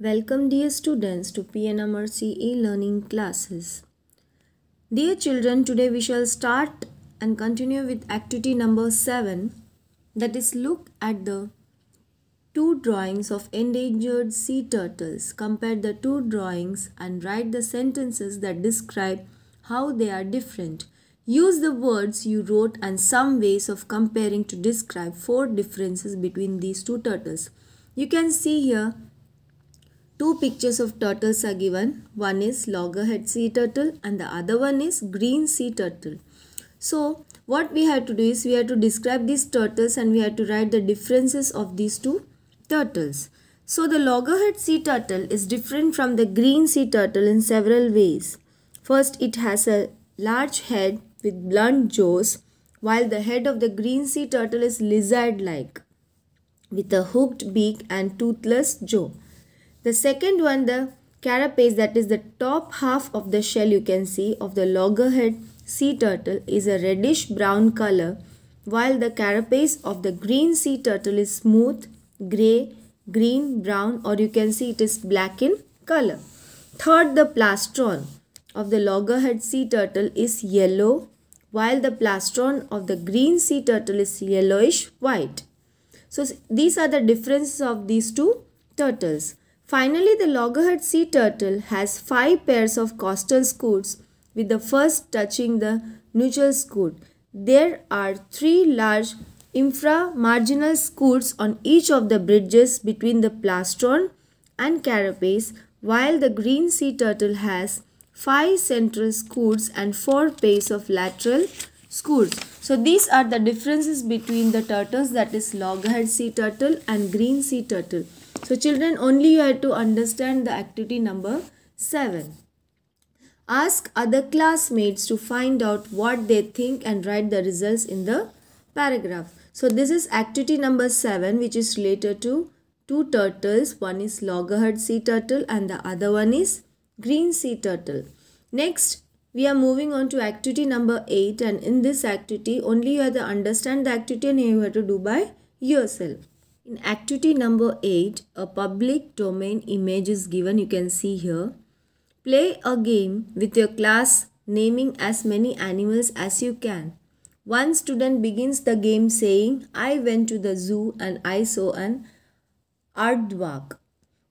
Welcome dear students to PNA Mercy e-learning classes. Dear children, today we shall start and continue with activity number 7 that is look at the two drawings of endangered sea turtles. Compare the two drawings and write the sentences that describe how they are different. Use the words you wrote and some ways of comparing to describe four differences between these two turtles. You can see here Two pictures of turtles are given. One is loggerhead sea turtle and the other one is green sea turtle. So what we have to do is we have to describe these turtles and we have to write the differences of these two turtles. So the loggerhead sea turtle is different from the green sea turtle in several ways. First, it has a large head with blunt jaws while the head of the green sea turtle is lizard-like with a hooked beak and toothless jaw. The second one, the carapace that is the top half of the shell you can see of the loggerhead sea turtle is a reddish brown color while the carapace of the green sea turtle is smooth, grey, green, brown or you can see it is black in color. Third, the plastron of the loggerhead sea turtle is yellow while the plastron of the green sea turtle is yellowish white. So these are the differences of these two turtles. Finally, the loggerhead sea turtle has five pairs of costal scutes with the first touching the neutral scute. There are three large inframarginal scutes on each of the bridges between the plastron and carapace while the green sea turtle has five central scutes and four pairs of lateral scutes. So these are the differences between the turtles that is loggerhead sea turtle and green sea turtle. So children only you have to understand the activity number 7. Ask other classmates to find out what they think and write the results in the paragraph. So this is activity number 7 which is related to two turtles. One is loggerhead sea turtle and the other one is green sea turtle. Next we are moving on to activity number 8 and in this activity only you have to understand the activity and you have to do by yourself. In activity number 8, a public domain image is given. You can see here. Play a game with your class naming as many animals as you can. One student begins the game saying, I went to the zoo and I saw an aardvark.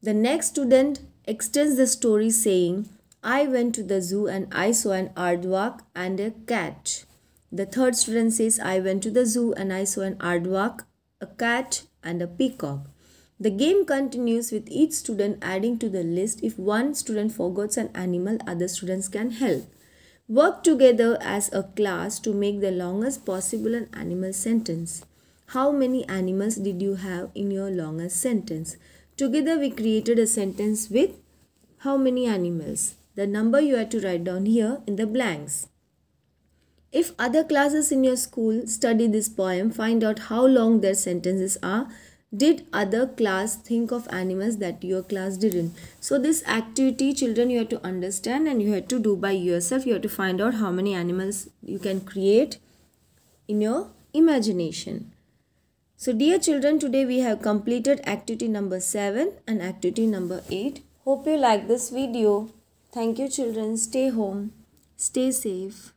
The next student extends the story saying, I went to the zoo and I saw an aardvark and a cat. The third student says, I went to the zoo and I saw an aardvark, a cat and a peacock. The game continues with each student adding to the list. If one student forgets an animal, other students can help. Work together as a class to make the longest possible an animal sentence. How many animals did you have in your longest sentence? Together we created a sentence with how many animals? The number you had to write down here in the blanks. If other classes in your school study this poem, find out how long their sentences are. Did other class think of animals that your class didn't? So this activity, children, you have to understand and you have to do by yourself. You have to find out how many animals you can create in your imagination. So dear children, today we have completed activity number 7 and activity number 8. Hope you like this video. Thank you children. Stay home. Stay safe.